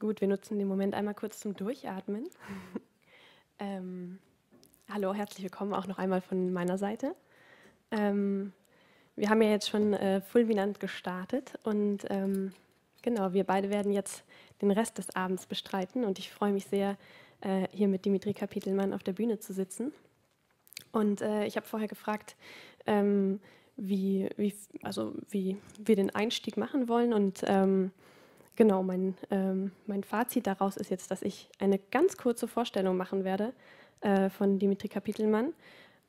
Gut, wir nutzen den Moment einmal kurz zum Durchatmen. ähm, hallo, herzlich willkommen auch noch einmal von meiner Seite. Ähm, wir haben ja jetzt schon äh, fulminant gestartet und ähm, genau, wir beide werden jetzt den Rest des Abends bestreiten und ich freue mich sehr, äh, hier mit Dimitri Kapitelmann auf der Bühne zu sitzen. Und äh, ich habe vorher gefragt, ähm, wie, wie, also wie wir den Einstieg machen wollen und ähm, genau, mein, ähm, mein Fazit daraus ist jetzt, dass ich eine ganz kurze Vorstellung machen werde äh, von Dimitri Kapitelmann,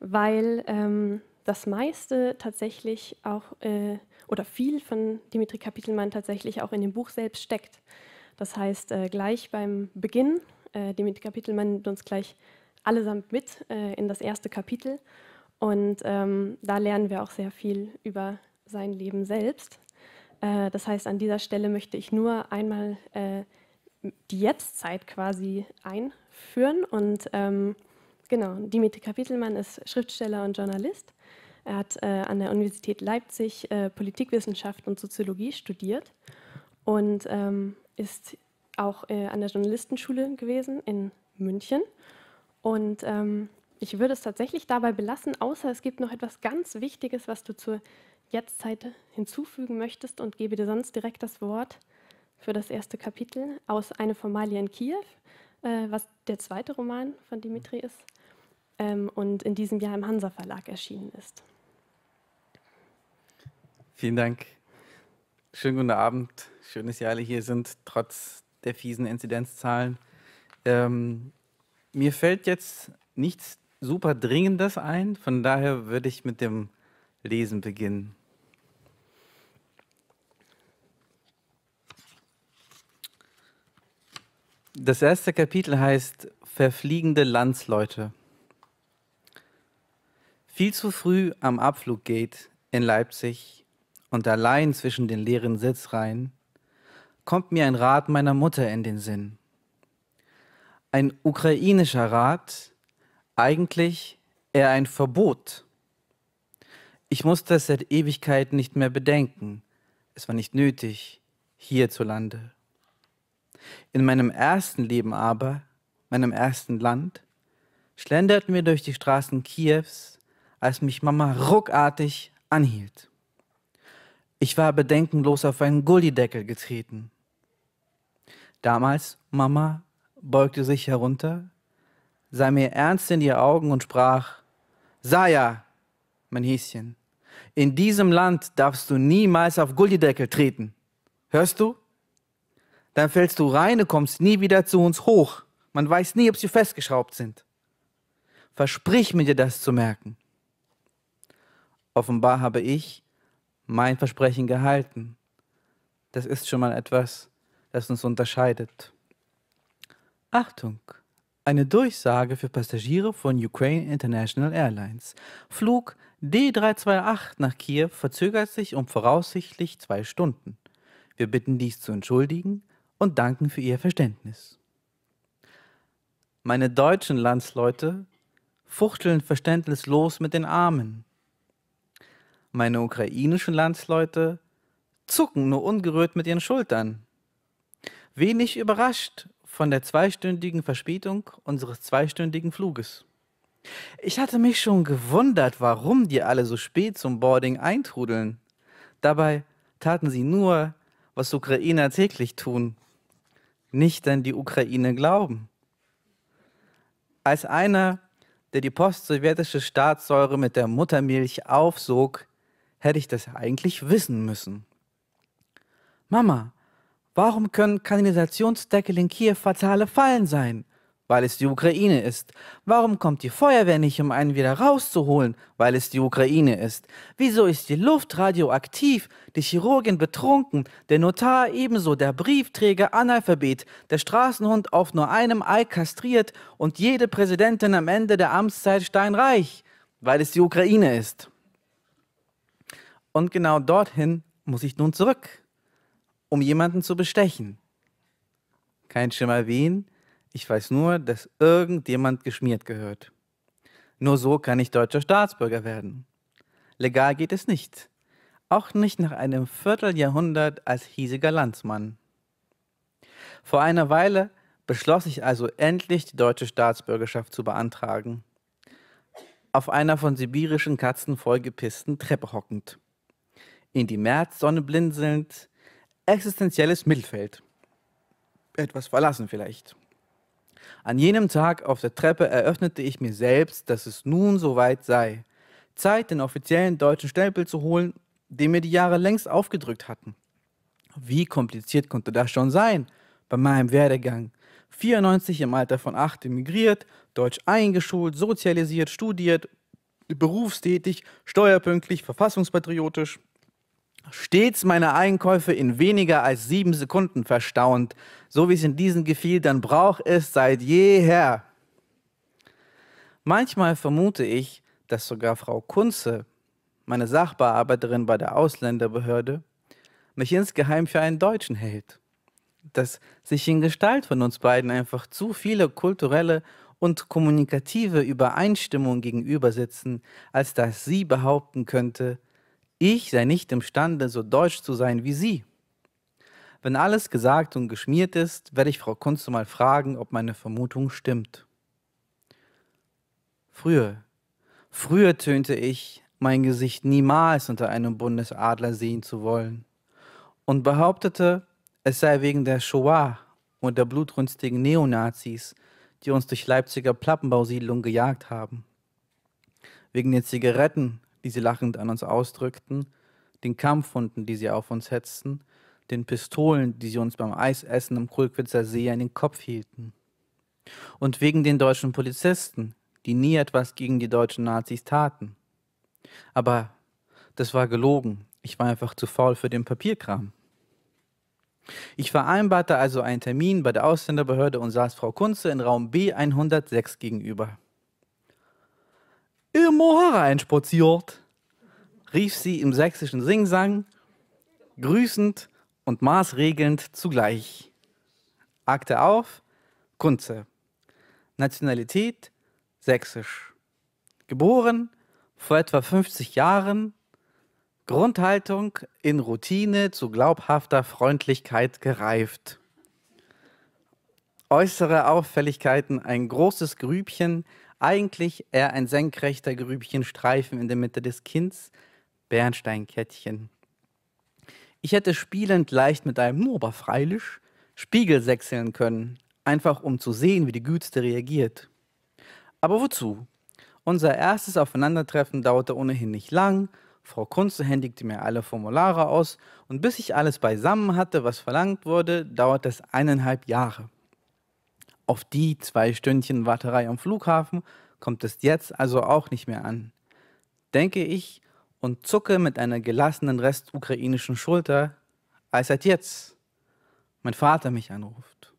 weil ähm, das meiste tatsächlich auch äh, oder viel von Dimitri Kapitelmann tatsächlich auch in dem Buch selbst steckt. Das heißt, äh, gleich beim Beginn, äh, Dimitri Kapitelmann nimmt uns gleich allesamt mit äh, in das erste Kapitel und ähm, da lernen wir auch sehr viel über sein Leben selbst. Äh, das heißt, an dieser Stelle möchte ich nur einmal äh, die Jetztzeit quasi einführen. Und ähm, genau, Dimitri Kapitelmann ist Schriftsteller und Journalist. Er hat äh, an der Universität Leipzig äh, Politikwissenschaft und Soziologie studiert und ähm, ist auch äh, an der Journalistenschule gewesen in München. Und ähm, ich würde es tatsächlich dabei belassen, außer es gibt noch etwas ganz Wichtiges, was du zur jetzt Zeit hinzufügen möchtest und gebe dir sonst direkt das Wort für das erste Kapitel aus Eine Formalie in Kiew, äh, was der zweite Roman von Dimitri ist ähm, und in diesem Jahr im Hansa Verlag erschienen ist. Vielen Dank. Schönen guten Abend. Schön, dass ihr alle hier sind, trotz der fiesen Inzidenzzahlen. Ähm, mir fällt jetzt nichts super Dringendes ein, von daher würde ich mit dem Lesen beginnen. Das erste Kapitel heißt Verfliegende Landsleute. Viel zu früh am Abfluggate in Leipzig und allein zwischen den leeren Sitzreihen kommt mir ein Rat meiner Mutter in den Sinn. Ein ukrainischer Rat, eigentlich eher ein Verbot. Ich musste es seit Ewigkeit nicht mehr bedenken. Es war nicht nötig hierzulande. In meinem ersten Leben aber, meinem ersten Land, schlenderten wir durch die Straßen Kiews, als mich Mama ruckartig anhielt. Ich war bedenkenlos auf einen Gullideckel getreten. Damals, Mama beugte sich herunter, sah mir ernst in die Augen und sprach, Saja, mein Häschen, in diesem Land darfst du niemals auf Gullideckel treten. Hörst du? Dann fällst du rein und kommst nie wieder zu uns hoch. Man weiß nie, ob sie festgeschraubt sind. Versprich mir dir das zu merken. Offenbar habe ich mein Versprechen gehalten. Das ist schon mal etwas, das uns unterscheidet. Achtung! Eine Durchsage für Passagiere von Ukraine International Airlines. Flug D328 nach Kiew verzögert sich um voraussichtlich zwei Stunden. Wir bitten dies zu entschuldigen und danken für ihr Verständnis. Meine deutschen Landsleute fuchteln verständnislos mit den Armen. Meine ukrainischen Landsleute zucken nur ungerührt mit ihren Schultern. Wenig überrascht von der zweistündigen Verspätung unseres zweistündigen Fluges. Ich hatte mich schon gewundert, warum die alle so spät zum Boarding eintrudeln. Dabei taten sie nur, was Ukrainer täglich tun, nicht an die Ukraine glauben. Als einer, der die postsowjetische Staatssäure mit der Muttermilch aufsog, hätte ich das eigentlich wissen müssen. Mama, warum können Kanalisationsdeckel in Kiew fatale Fallen sein? Weil es die Ukraine ist. Warum kommt die Feuerwehr nicht, um einen wieder rauszuholen? Weil es die Ukraine ist. Wieso ist die Luft radioaktiv, die Chirurgin betrunken, der Notar ebenso, der Briefträger Analphabet, der Straßenhund auf nur einem Ei kastriert und jede Präsidentin am Ende der Amtszeit steinreich? Weil es die Ukraine ist. Und genau dorthin muss ich nun zurück, um jemanden zu bestechen. Kein Schimmer wen, ich weiß nur, dass irgendjemand geschmiert gehört. Nur so kann ich deutscher Staatsbürger werden. Legal geht es nicht. Auch nicht nach einem Vierteljahrhundert als hiesiger Landsmann. Vor einer Weile beschloss ich also endlich, die deutsche Staatsbürgerschaft zu beantragen. Auf einer von sibirischen Katzen vollgepissten Treppe hockend. In die Märzsonne blinzelnd, existenzielles Mittelfeld. Etwas verlassen vielleicht. An jenem Tag auf der Treppe eröffnete ich mir selbst, dass es nun soweit sei. Zeit, den offiziellen deutschen Stempel zu holen, den mir die Jahre längst aufgedrückt hatten. Wie kompliziert konnte das schon sein bei meinem Werdegang? 94 im Alter von 8 emigriert, deutsch eingeschult, sozialisiert, studiert, berufstätig, steuerpünktlich, verfassungspatriotisch stets meine Einkäufe in weniger als sieben Sekunden verstaunt, so wie es in diesen gefiel, dann Brauch es seit jeher. Manchmal vermute ich, dass sogar Frau Kunze, meine Sachbearbeiterin bei der Ausländerbehörde, mich insgeheim für einen Deutschen hält. Dass sich in Gestalt von uns beiden einfach zu viele kulturelle und kommunikative Übereinstimmungen gegenübersetzen, als dass sie behaupten könnte, ich sei nicht imstande, so deutsch zu sein wie sie. Wenn alles gesagt und geschmiert ist, werde ich Frau Kunze mal fragen, ob meine Vermutung stimmt. Früher, früher tönte ich, mein Gesicht niemals unter einem Bundesadler sehen zu wollen und behauptete, es sei wegen der Shoah und der blutrünstigen Neonazis, die uns durch Leipziger Plappenbausiedlung gejagt haben. Wegen den Zigaretten die sie lachend an uns ausdrückten, den Kampfhunden, die sie auf uns hetzten, den Pistolen, die sie uns beim Eisessen im Kulkwitzer See in den Kopf hielten. Und wegen den deutschen Polizisten, die nie etwas gegen die deutschen Nazis taten. Aber das war gelogen. Ich war einfach zu faul für den Papierkram. Ich vereinbarte also einen Termin bei der Ausländerbehörde und saß Frau Kunze in Raum B106 gegenüber. Ilmo einspaziert, rief sie im sächsischen Singsang, grüßend und maßregelnd zugleich. Akte auf, Kunze. Nationalität, sächsisch. Geboren vor etwa 50 Jahren, Grundhaltung in Routine zu glaubhafter Freundlichkeit gereift. Äußere Auffälligkeiten ein großes Grübchen, eigentlich eher ein senkrechter Grübchenstreifen in der Mitte des Kinns, Bernsteinkettchen. Ich hätte spielend leicht mit einem Nober freilich Spiegel sechseln können, einfach um zu sehen, wie die Güte reagiert. Aber wozu? Unser erstes Aufeinandertreffen dauerte ohnehin nicht lang. Frau Kunze händigte mir alle Formulare aus und bis ich alles beisammen hatte, was verlangt wurde, dauerte es eineinhalb Jahre auf die zwei Stündchen Warterei am Flughafen kommt es jetzt also auch nicht mehr an. Denke ich und zucke mit einer gelassenen restukrainischen Schulter, als seit jetzt mein Vater mich anruft.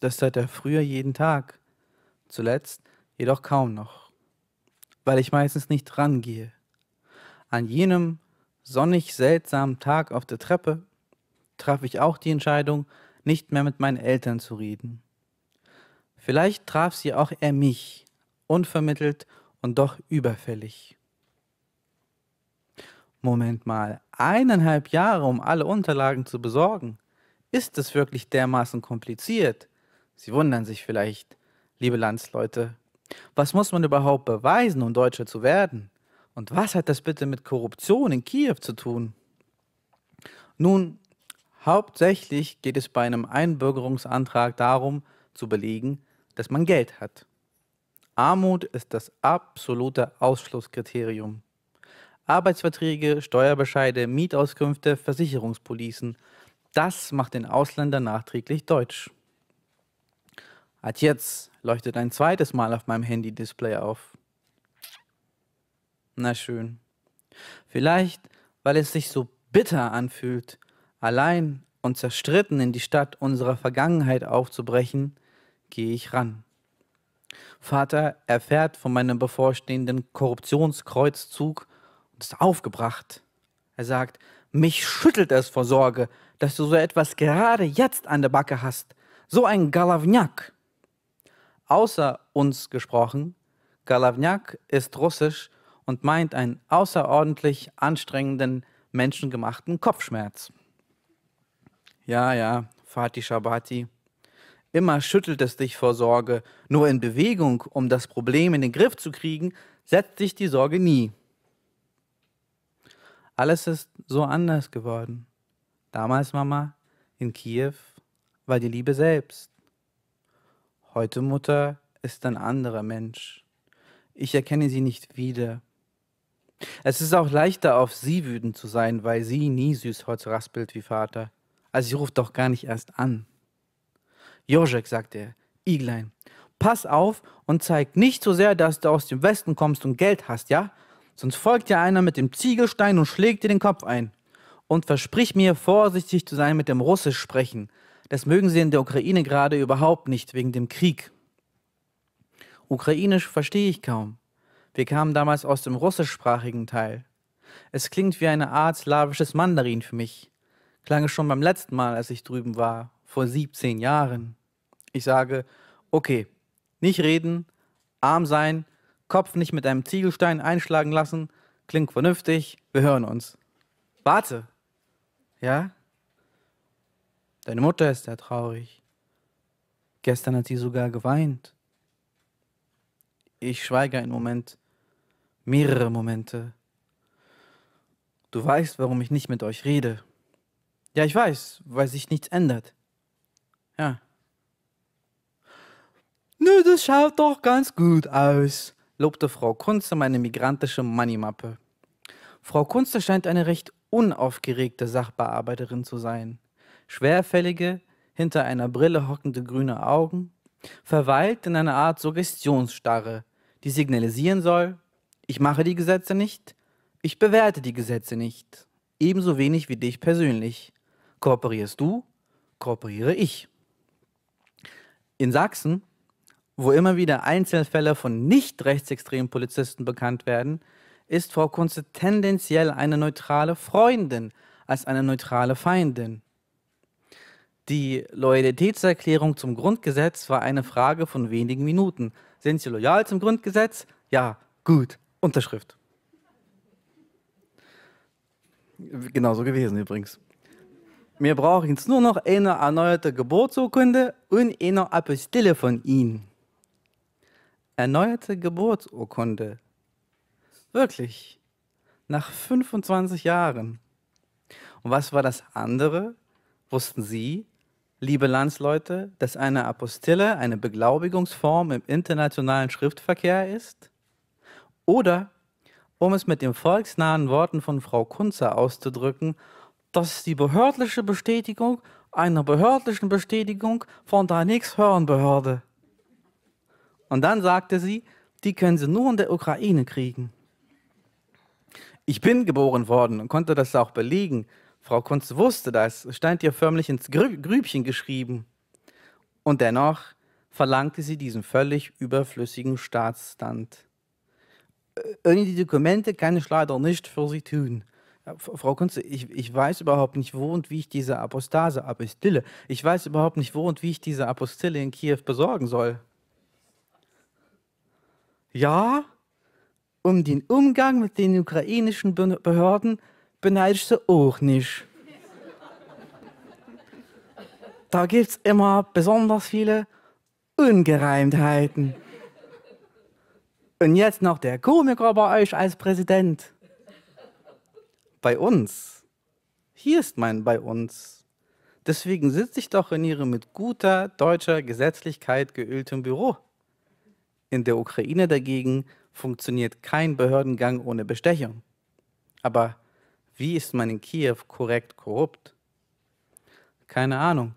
Das tat er früher jeden Tag, zuletzt jedoch kaum noch, weil ich meistens nicht rangehe. An jenem sonnig seltsamen Tag auf der Treppe traf ich auch die Entscheidung, nicht mehr mit meinen Eltern zu reden. Vielleicht traf sie auch er mich, unvermittelt und doch überfällig. Moment mal, eineinhalb Jahre, um alle Unterlagen zu besorgen. Ist es wirklich dermaßen kompliziert? Sie wundern sich vielleicht, liebe Landsleute. Was muss man überhaupt beweisen, um Deutscher zu werden? Und was hat das bitte mit Korruption in Kiew zu tun? Nun, hauptsächlich geht es bei einem Einbürgerungsantrag darum, zu belegen, dass man Geld hat. Armut ist das absolute Ausschlusskriterium. Arbeitsverträge, Steuerbescheide, Mietauskünfte, Versicherungspolicen. Das macht den Ausländer nachträglich deutsch. Als jetzt leuchtet ein zweites Mal auf meinem Handy-Display auf. Na schön. Vielleicht, weil es sich so bitter anfühlt, allein und zerstritten in die Stadt unserer Vergangenheit aufzubrechen, gehe ich ran. Vater erfährt von meinem bevorstehenden Korruptionskreuzzug und ist aufgebracht. Er sagt, mich schüttelt es vor Sorge, dass du so etwas gerade jetzt an der Backe hast. So ein Galavniak. Außer uns gesprochen, Galavniak ist russisch und meint einen außerordentlich anstrengenden, menschengemachten Kopfschmerz. Ja, ja, Fatih Shabati Immer schüttelt es dich vor Sorge. Nur in Bewegung, um das Problem in den Griff zu kriegen, setzt sich die Sorge nie. Alles ist so anders geworden. Damals, Mama, in Kiew war die Liebe selbst. Heute, Mutter, ist ein anderer Mensch. Ich erkenne sie nicht wieder. Es ist auch leichter, auf sie wütend zu sein, weil sie nie süß heute raspelt wie Vater. Also sie ruft doch gar nicht erst an. Joschek, sagte er, Iglein, pass auf und zeig nicht so sehr, dass du aus dem Westen kommst und Geld hast, ja? Sonst folgt dir einer mit dem Ziegelstein und schlägt dir den Kopf ein. Und versprich mir, vorsichtig zu sein mit dem Russisch sprechen. Das mögen sie in der Ukraine gerade überhaupt nicht, wegen dem Krieg. Ukrainisch verstehe ich kaum. Wir kamen damals aus dem russischsprachigen Teil. Es klingt wie eine Art slawisches Mandarin für mich. Klang es schon beim letzten Mal, als ich drüben war, vor 17 Jahren. Ich sage, okay, nicht reden, arm sein, Kopf nicht mit einem Ziegelstein einschlagen lassen, klingt vernünftig, wir hören uns. Warte. Ja? Deine Mutter ist sehr traurig. Gestern hat sie sogar geweint. Ich schweige einen Moment, mehrere Momente. Du weißt, warum ich nicht mit euch rede. Ja, ich weiß, weil sich nichts ändert. Ja. Nö, das schaut doch ganz gut aus, lobte Frau Kunze meine migrantische Moneymappe. Frau Kunze scheint eine recht unaufgeregte Sachbearbeiterin zu sein. Schwerfällige, hinter einer Brille hockende grüne Augen, verweilt in einer Art Suggestionsstarre, die signalisieren soll, ich mache die Gesetze nicht, ich bewerte die Gesetze nicht, ebenso wenig wie dich persönlich. Kooperierst du, kooperiere ich. In Sachsen wo immer wieder Einzelfälle von nicht rechtsextremen Polizisten bekannt werden, ist Frau Kunze tendenziell eine neutrale Freundin als eine neutrale Feindin. Die Loyalitätserklärung zum Grundgesetz war eine Frage von wenigen Minuten. Sind Sie loyal zum Grundgesetz? Ja, gut, Unterschrift. Genauso gewesen übrigens. Wir brauchen jetzt nur noch eine erneuerte Geburtsurkunde und eine Apostille von Ihnen erneuerte Geburtsurkunde. Wirklich. Nach 25 Jahren. Und was war das andere? Wussten Sie, liebe Landsleute, dass eine Apostille eine Beglaubigungsform im internationalen Schriftverkehr ist? Oder, um es mit den volksnahen Worten von Frau Kunze auszudrücken, dass die behördliche Bestätigung einer behördlichen Bestätigung von der Nichtshörenbehörde. Und dann sagte sie, die können sie nur in der Ukraine kriegen. Ich bin geboren worden und konnte das auch belegen. Frau Kunz wusste das, stand ihr förmlich ins Grübchen geschrieben. Und dennoch verlangte sie diesen völlig überflüssigen Staatsstand. Äh, irgendwie die Dokumente kann ich leider nicht für sie tun. Äh, Frau Kunze, ich, ich, weiß überhaupt nicht, wo und wie ich diese Apostase, Apostille, ich weiß überhaupt nicht, wo und wie ich diese Apostille in Kiew besorgen soll. Ja, um den Umgang mit den ukrainischen Behörden beneidest du auch nicht. Da gibt es immer besonders viele Ungereimtheiten. Und jetzt noch der Komiker bei euch als Präsident. Bei uns. Hier ist mein bei uns. Deswegen sitze ich doch in Ihrem mit guter deutscher Gesetzlichkeit geölten Büro. In der Ukraine dagegen funktioniert kein Behördengang ohne Bestechung. Aber wie ist man in Kiew korrekt korrupt? Keine Ahnung.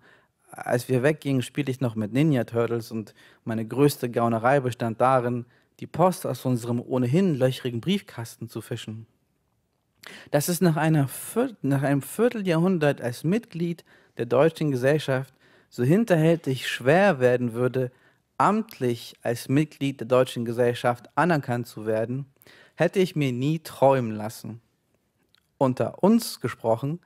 Als wir weggingen, spielte ich noch mit Ninja Turtles und meine größte Gaunerei bestand darin, die Post aus unserem ohnehin löchrigen Briefkasten zu fischen. Das ist nach, Viertel, nach einem Vierteljahrhundert als Mitglied der deutschen Gesellschaft so hinterhältig schwer werden würde, amtlich als Mitglied der deutschen Gesellschaft anerkannt zu werden, hätte ich mir nie träumen lassen. Unter uns gesprochen,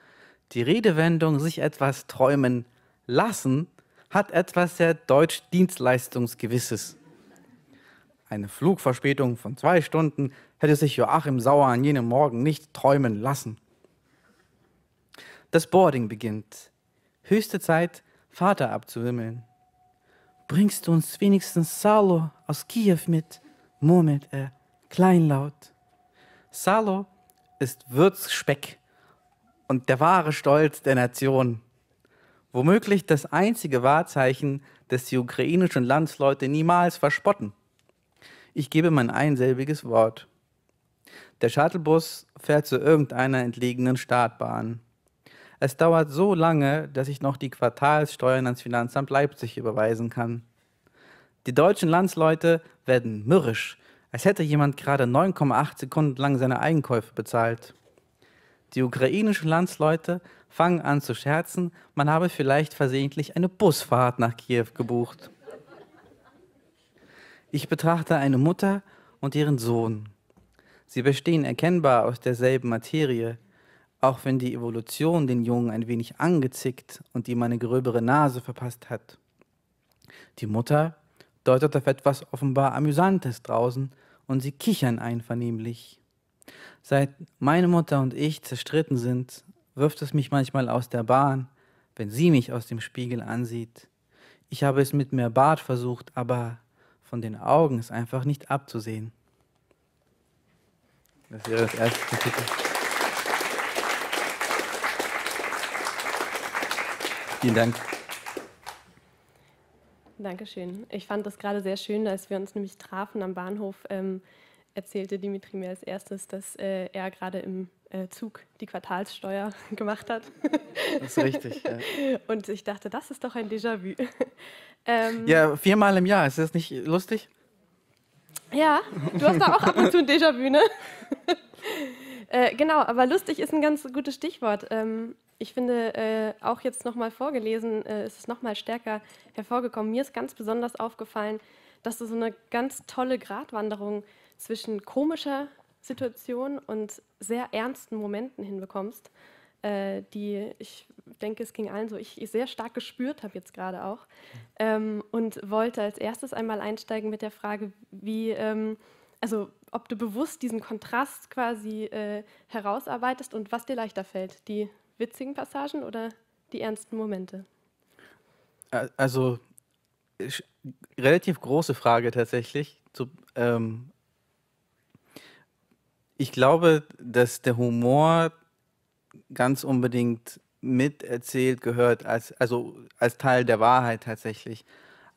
die Redewendung sich etwas träumen lassen hat etwas sehr deutsch-dienstleistungsgewisses. Eine Flugverspätung von zwei Stunden hätte sich Joachim Sauer an jenem Morgen nicht träumen lassen. Das Boarding beginnt. Höchste Zeit, Vater abzuwimmeln bringst du uns wenigstens Salo aus Kiew mit, murmelt er äh, kleinlaut. Salo ist Würzspeck und der wahre Stolz der Nation. Womöglich das einzige Wahrzeichen, das die ukrainischen Landsleute niemals verspotten. Ich gebe mein einselbiges Wort. Der Shuttlebus fährt zu irgendeiner entlegenen Startbahn. Es dauert so lange, dass ich noch die Quartalssteuern ans Finanzamt Leipzig überweisen kann. Die deutschen Landsleute werden mürrisch, als hätte jemand gerade 9,8 Sekunden lang seine Einkäufe bezahlt. Die ukrainischen Landsleute fangen an zu scherzen, man habe vielleicht versehentlich eine Busfahrt nach Kiew gebucht. Ich betrachte eine Mutter und ihren Sohn. Sie bestehen erkennbar aus derselben Materie, auch wenn die Evolution den Jungen ein wenig angezickt und ihm eine gröbere Nase verpasst hat. Die Mutter deutet auf etwas offenbar Amüsantes draußen und sie kichern einvernehmlich. Seit meine Mutter und ich zerstritten sind, wirft es mich manchmal aus der Bahn, wenn sie mich aus dem Spiegel ansieht. Ich habe es mit mehr Bart versucht, aber von den Augen ist einfach nicht abzusehen. Das wäre das erste Kapitel. Vielen Dank. Dankeschön. Ich fand das gerade sehr schön, als wir uns nämlich trafen am Bahnhof, ähm, erzählte Dimitri mir als erstes, dass äh, er gerade im äh, Zug die Quartalssteuer gemacht hat. Das ist richtig. Ja. Und ich dachte, das ist doch ein Déjà-vu. Ähm, ja, viermal im Jahr. Ist das nicht lustig? Ja, du hast da auch ab und zu ein Déjà-vu, ne? äh, genau, aber lustig ist ein ganz gutes Stichwort. Ähm, ich finde, äh, auch jetzt nochmal vorgelesen, äh, ist es nochmal stärker hervorgekommen. Mir ist ganz besonders aufgefallen, dass du so eine ganz tolle Gratwanderung zwischen komischer Situation und sehr ernsten Momenten hinbekommst, äh, die ich denke, es ging allen so, ich, ich sehr stark gespürt habe jetzt gerade auch ähm, und wollte als erstes einmal einsteigen mit der Frage, wie, ähm, also ob du bewusst diesen Kontrast quasi äh, herausarbeitest und was dir leichter fällt, die witzigen Passagen oder die ernsten Momente? Also ich, relativ große Frage tatsächlich. Zu, ähm, ich glaube, dass der Humor ganz unbedingt miterzählt gehört, als, also als Teil der Wahrheit tatsächlich,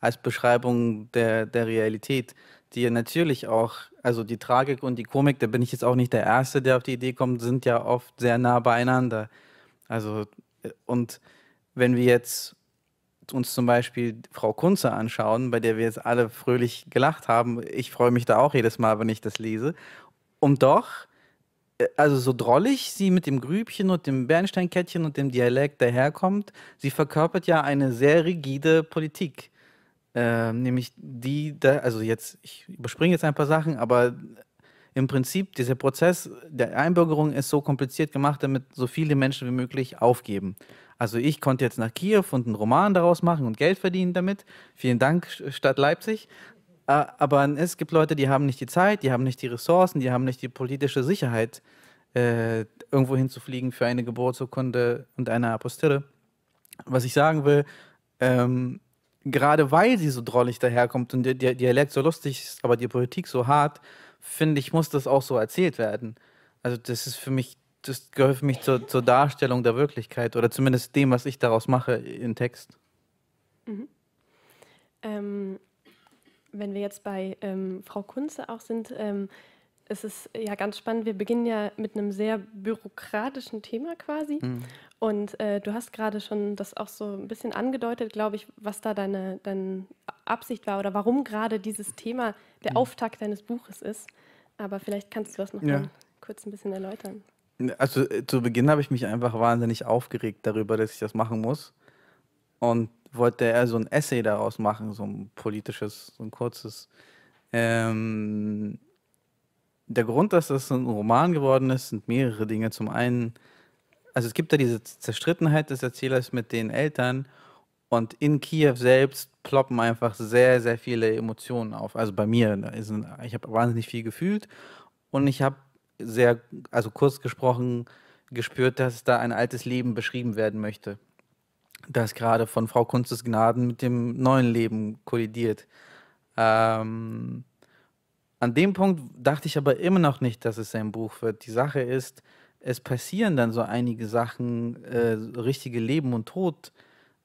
als Beschreibung der, der Realität, die natürlich auch, also die Tragik und die Komik, da bin ich jetzt auch nicht der Erste, der auf die Idee kommt, sind ja oft sehr nah beieinander. Also, äh, und wenn wir jetzt uns zum Beispiel Frau Kunze anschauen, bei der wir jetzt alle fröhlich gelacht haben, ich freue mich da auch jedes Mal, wenn ich das lese. Und doch, äh, also so drollig sie mit dem Grübchen und dem Bernsteinkettchen und dem Dialekt daherkommt, sie verkörpert ja eine sehr rigide Politik. Äh, nämlich die, da, also jetzt, ich überspringe jetzt ein paar Sachen, aber im Prinzip, dieser Prozess der Einbürgerung ist so kompliziert gemacht, damit so viele Menschen wie möglich aufgeben. Also ich konnte jetzt nach Kiew und einen Roman daraus machen und Geld verdienen damit. Vielen Dank, Stadt Leipzig. Äh, aber es gibt Leute, die haben nicht die Zeit, die haben nicht die Ressourcen, die haben nicht die politische Sicherheit, äh, irgendwo hinzufliegen für eine Geburtsurkunde und eine Apostille. Was ich sagen will, ähm, gerade weil sie so drollig daherkommt und der Dialekt so lustig ist, aber die Politik so hart, finde ich, muss das auch so erzählt werden. Also das ist für mich, das gehört für mich zur, zur Darstellung der Wirklichkeit oder zumindest dem, was ich daraus mache im Text. Mhm. Ähm, wenn wir jetzt bei ähm, Frau Kunze auch sind, ähm, es ist ja ganz spannend. Wir beginnen ja mit einem sehr bürokratischen Thema quasi. Mhm. Und äh, du hast gerade schon das auch so ein bisschen angedeutet, glaube ich, was da deine, deine Absicht war oder warum gerade dieses Thema der mhm. Auftakt deines Buches ist. Aber vielleicht kannst du das noch ja. kurz ein bisschen erläutern. Also äh, zu Beginn habe ich mich einfach wahnsinnig aufgeregt darüber, dass ich das machen muss. Und wollte eher so ein Essay daraus machen, so ein politisches, so ein kurzes. Ähm, der Grund, dass das ein Roman geworden ist, sind mehrere Dinge. Zum einen, also es gibt da diese Zerstrittenheit des Erzählers mit den Eltern und in Kiew selbst ploppen einfach sehr, sehr viele Emotionen auf. Also bei mir, ist ein, ich habe wahnsinnig viel gefühlt und ich habe sehr, also kurz gesprochen, gespürt, dass da ein altes Leben beschrieben werden möchte. Das gerade von Frau Kunstes Gnaden mit dem neuen Leben kollidiert. Ähm, an dem Punkt dachte ich aber immer noch nicht, dass es sein Buch wird. Die Sache ist, es passieren dann so einige Sachen, äh, richtige Leben und Tod.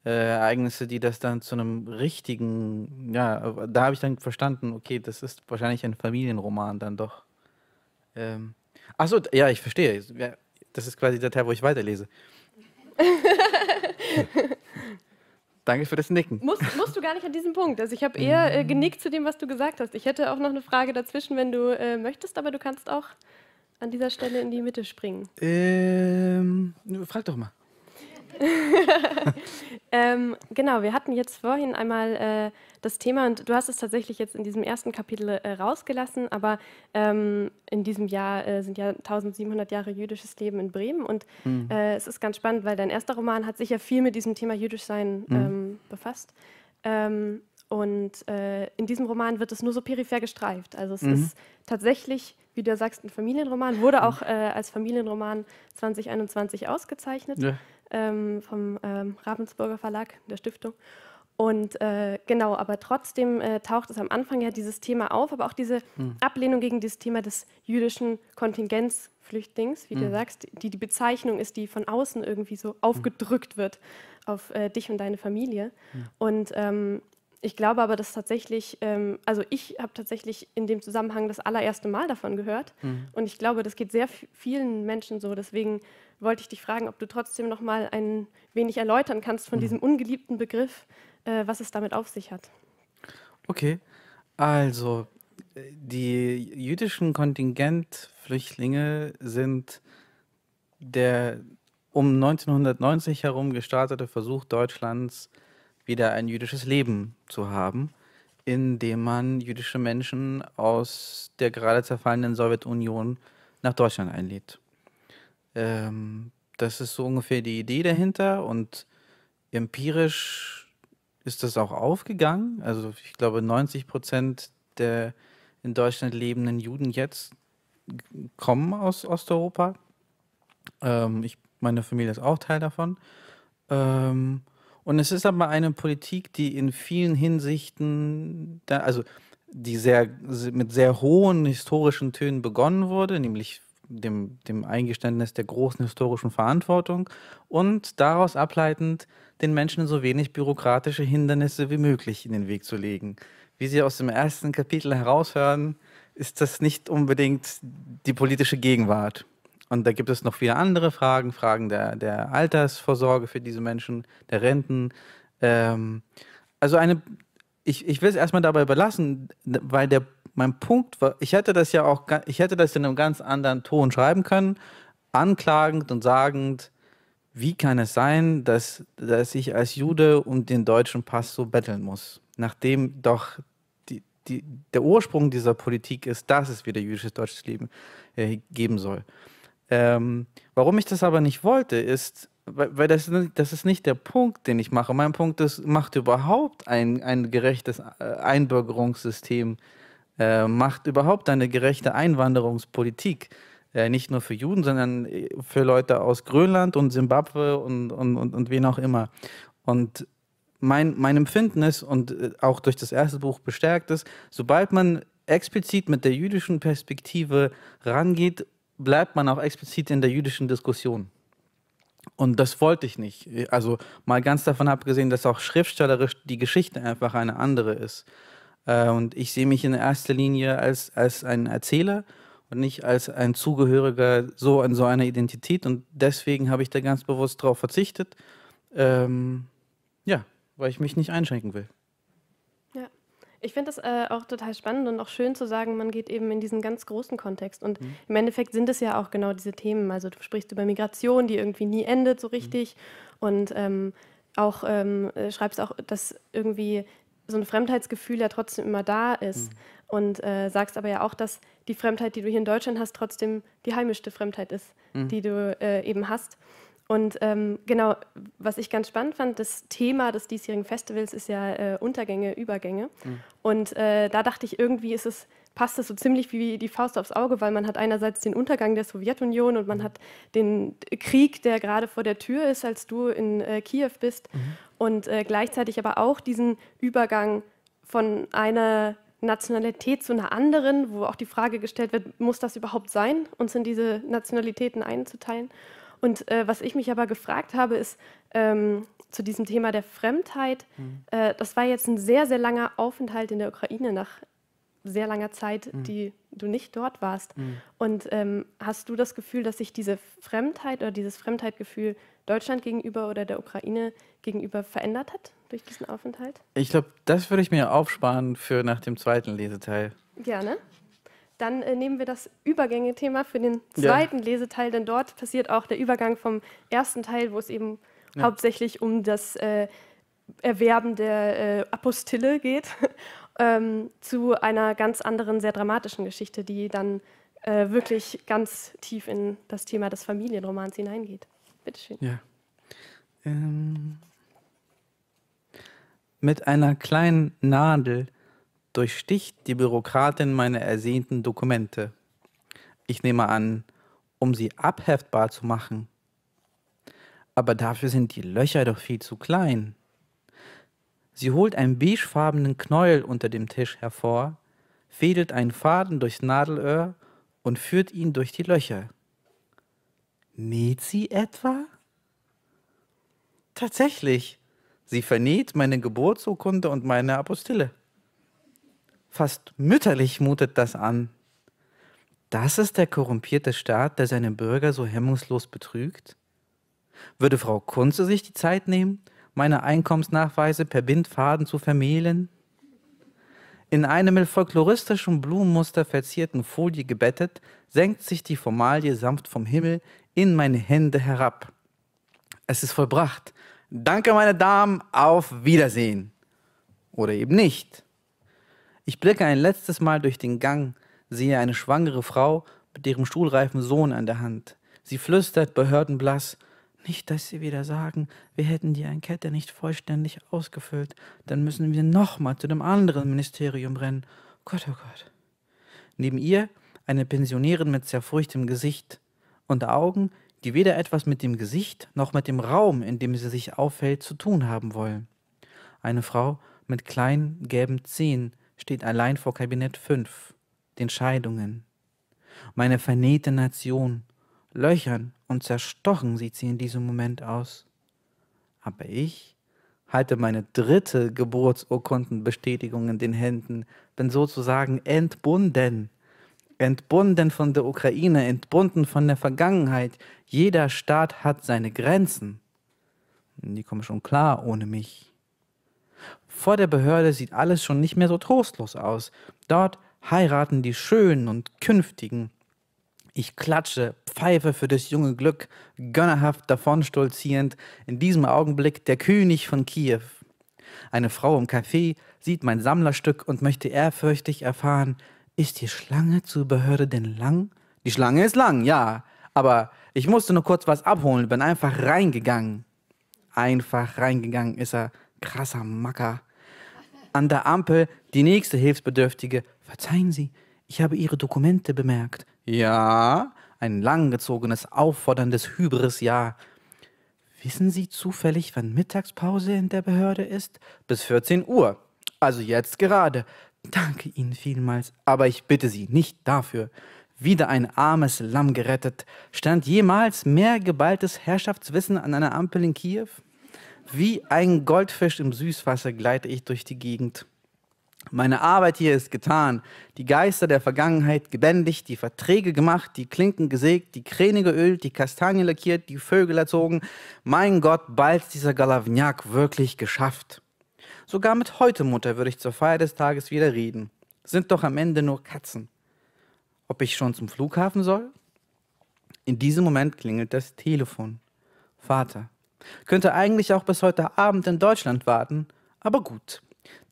Äh, Ereignisse, die das dann zu einem richtigen, ja, da habe ich dann verstanden, okay, das ist wahrscheinlich ein Familienroman dann doch. Ähm, Achso, ja, ich verstehe. Das ist quasi der Teil, wo ich weiterlese. Danke für das Nicken. Musst, musst, du gar nicht an diesem Punkt. Also ich habe eher mm. äh, genickt zu dem, was du gesagt hast. Ich hätte auch noch eine Frage dazwischen, wenn du äh, möchtest, aber du kannst auch an dieser Stelle in die Mitte springen. Ähm, frag doch mal. ähm, genau, wir hatten jetzt vorhin einmal äh, das Thema und du hast es tatsächlich jetzt in diesem ersten Kapitel äh, rausgelassen, aber ähm, in diesem Jahr äh, sind ja 1700 Jahre jüdisches Leben in Bremen und mhm. es ist ganz spannend, weil dein erster Roman hat sich ja viel mit diesem Thema jüdisch sein mhm. ähm, befasst. Ähm, und äh, in diesem Roman wird es nur so peripher gestreift. Also es mhm. ist tatsächlich wie du sagst, ein Familienroman, wurde hm. auch äh, als Familienroman 2021 ausgezeichnet. Ja ähm, vom ähm, Ravensburger Verlag, der Stiftung. Und äh, genau, aber trotzdem äh, taucht es am Anfang ja dieses Thema auf, aber auch diese hm. Ablehnung gegen dieses Thema des jüdischen Kontingenzflüchtlings, wie hm. du sagst, die die Bezeichnung ist, die von außen irgendwie so hm. aufgedrückt wird auf äh, dich und deine Familie. Hm. Und ähm, ich glaube aber, dass tatsächlich, ähm, also ich habe tatsächlich in dem Zusammenhang das allererste Mal davon gehört. Mhm. Und ich glaube, das geht sehr vielen Menschen so. Deswegen wollte ich dich fragen, ob du trotzdem noch mal ein wenig erläutern kannst von mhm. diesem ungeliebten Begriff, äh, was es damit auf sich hat. Okay, also die jüdischen Kontingentflüchtlinge sind der um 1990 herum gestartete Versuch Deutschlands, wieder ein jüdisches Leben zu haben, indem man jüdische Menschen aus der gerade zerfallenen Sowjetunion nach Deutschland einlädt. Ähm, das ist so ungefähr die Idee dahinter und empirisch ist das auch aufgegangen. Also ich glaube, 90 Prozent der in Deutschland lebenden Juden jetzt kommen aus Osteuropa. Ähm, ich, meine Familie ist auch Teil davon. Ähm, und es ist aber eine Politik, die in vielen Hinsichten, da, also die sehr, mit sehr hohen historischen Tönen begonnen wurde, nämlich dem, dem Eingeständnis der großen historischen Verantwortung und daraus ableitend den Menschen so wenig bürokratische Hindernisse wie möglich in den Weg zu legen. Wie Sie aus dem ersten Kapitel heraushören, ist das nicht unbedingt die politische Gegenwart. Und da gibt es noch viele andere Fragen, Fragen der, der Altersvorsorge für diese Menschen, der Renten. Ähm, also eine, ich, ich will es erstmal dabei belassen, weil der, mein Punkt war, ich hätte das ja auch, ich hätte das in einem ganz anderen Ton schreiben können, anklagend und sagend, wie kann es sein, dass, dass ich als Jude um den deutschen Pass so betteln muss, nachdem doch die, die, der Ursprung dieser Politik ist, dass es wieder jüdisches deutsches Leben äh, geben soll. Ähm, warum ich das aber nicht wollte, ist, weil, weil das, das, ist nicht der Punkt, den ich mache. Mein Punkt ist, macht überhaupt ein, ein gerechtes äh, Einbürgerungssystem, äh, macht überhaupt eine gerechte Einwanderungspolitik. Äh, nicht nur für Juden, sondern äh, für Leute aus Grönland und Simbabwe und, und, und, und wen auch immer. Und mein, mein Empfinden ist und äh, auch durch das erste Buch bestärkt ist, sobald man explizit mit der jüdischen Perspektive rangeht bleibt man auch explizit in der jüdischen Diskussion. Und das wollte ich nicht. Also mal ganz davon abgesehen, dass auch schriftstellerisch die Geschichte einfach eine andere ist. Äh, und ich sehe mich in erster Linie als, als ein Erzähler und nicht als ein Zugehöriger so an so einer Identität. Und deswegen habe ich da ganz bewusst darauf verzichtet. Ähm, ja, weil ich mich nicht einschränken will. Ich finde das äh, auch total spannend und auch schön zu sagen, man geht eben in diesen ganz großen Kontext. Und mhm. im Endeffekt sind es ja auch genau diese Themen. Also du sprichst über Migration, die irgendwie nie endet so mhm. richtig. Mhm. Und ähm, auch ähm, äh, schreibst auch, dass irgendwie so ein Fremdheitsgefühl ja trotzdem immer da ist. Mhm. Und äh, sagst aber ja auch, dass die Fremdheit, die du hier in Deutschland hast, trotzdem die heimischste Fremdheit ist, mhm. die du äh, eben hast. Und ähm, genau, was ich ganz spannend fand, das Thema des diesjährigen Festivals ist ja äh, Untergänge, Übergänge. Mhm. Und äh, da dachte ich, irgendwie ist es, passt es so ziemlich wie die Faust aufs Auge, weil man hat einerseits den Untergang der Sowjetunion und man mhm. hat den Krieg, der gerade vor der Tür ist, als du in äh, Kiew bist. Mhm. Und äh, gleichzeitig aber auch diesen Übergang von einer Nationalität zu einer anderen, wo auch die Frage gestellt wird, muss das überhaupt sein, uns in diese Nationalitäten einzuteilen? Und äh, was ich mich aber gefragt habe, ist ähm, zu diesem Thema der Fremdheit. Mhm. Äh, das war jetzt ein sehr, sehr langer Aufenthalt in der Ukraine nach sehr langer Zeit, mhm. die du nicht dort warst. Mhm. Und ähm, hast du das Gefühl, dass sich diese Fremdheit oder dieses Fremdheitgefühl Deutschland gegenüber oder der Ukraine gegenüber verändert hat durch diesen Aufenthalt? Ich glaube, das würde ich mir aufsparen für nach dem zweiten Leseteil. Gerne dann äh, nehmen wir das Übergänge-Thema für den zweiten ja. Leseteil, denn dort passiert auch der Übergang vom ersten Teil, wo es eben ja. hauptsächlich um das äh, Erwerben der äh, Apostille geht, ähm, zu einer ganz anderen, sehr dramatischen Geschichte, die dann äh, wirklich ganz tief in das Thema des Familienromans hineingeht. Bitte schön. Ja. Ähm, mit einer kleinen Nadel durchsticht die Bürokratin meine ersehnten Dokumente. Ich nehme an, um sie abheftbar zu machen. Aber dafür sind die Löcher doch viel zu klein. Sie holt einen beigefarbenen Knäuel unter dem Tisch hervor, fädelt einen Faden durchs Nadelöhr und führt ihn durch die Löcher. Näht sie etwa? Tatsächlich, sie vernäht meine Geburtsurkunde und meine Apostille. Fast mütterlich mutet das an. Das ist der korrumpierte Staat, der seine Bürger so hemmungslos betrügt? Würde Frau Kunze sich die Zeit nehmen, meine Einkommensnachweise per Bindfaden zu vermählen? In einem mit folkloristischem Blumenmuster verzierten Folie gebettet, senkt sich die Formalie sanft vom Himmel in meine Hände herab. Es ist vollbracht. Danke, meine Damen, auf Wiedersehen. Oder eben nicht. Ich blicke ein letztes Mal durch den Gang, sehe eine schwangere Frau mit ihrem stuhlreifen Sohn an der Hand. Sie flüstert behördenblass, nicht, dass sie wieder sagen, wir hätten die Enkette nicht vollständig ausgefüllt, dann müssen wir nochmal zu dem anderen Ministerium rennen. Gott, oh Gott. Neben ihr eine Pensionärin mit zerfurchtem Gesicht und Augen, die weder etwas mit dem Gesicht noch mit dem Raum, in dem sie sich auffällt, zu tun haben wollen. Eine Frau mit kleinen gelben Zehen, steht allein vor Kabinett 5, den Scheidungen. Meine vernähte Nation, löchern und zerstochen sieht sie in diesem Moment aus. Aber ich halte meine dritte Geburtsurkundenbestätigung in den Händen, bin sozusagen entbunden. Entbunden von der Ukraine, entbunden von der Vergangenheit. Jeder Staat hat seine Grenzen. Die kommen schon klar ohne mich. Vor der Behörde sieht alles schon nicht mehr so trostlos aus. Dort heiraten die Schönen und Künftigen. Ich klatsche, pfeife für das junge Glück, gönnerhaft davonstolzierend, in diesem Augenblick der König von Kiew. Eine Frau im Café sieht mein Sammlerstück und möchte ehrfürchtig erfahren, ist die Schlange zur Behörde denn lang? Die Schlange ist lang, ja, aber ich musste nur kurz was abholen, bin einfach reingegangen. Einfach reingegangen ist er krasser Macker. An der Ampel die nächste Hilfsbedürftige. Verzeihen Sie, ich habe Ihre Dokumente bemerkt. Ja, ein langgezogenes, aufforderndes Hybris-Ja. Wissen Sie zufällig, wann Mittagspause in der Behörde ist? Bis 14 Uhr. Also jetzt gerade. Danke Ihnen vielmals, aber ich bitte Sie nicht dafür. Wieder ein armes Lamm gerettet. Stand jemals mehr geballtes Herrschaftswissen an einer Ampel in Kiew? Wie ein Goldfisch im Süßwasser gleite ich durch die Gegend. Meine Arbeit hier ist getan, die Geister der Vergangenheit gebändigt, die Verträge gemacht, die Klinken gesägt, die Kräne geölt, die Kastanien lackiert, die Vögel erzogen. Mein Gott, bald dieser Galavignac wirklich geschafft. Sogar mit heute Mutter würde ich zur Feier des Tages wieder reden. Sind doch am Ende nur Katzen. Ob ich schon zum Flughafen soll? In diesem Moment klingelt das Telefon. Vater, könnte eigentlich auch bis heute Abend in Deutschland warten, aber gut.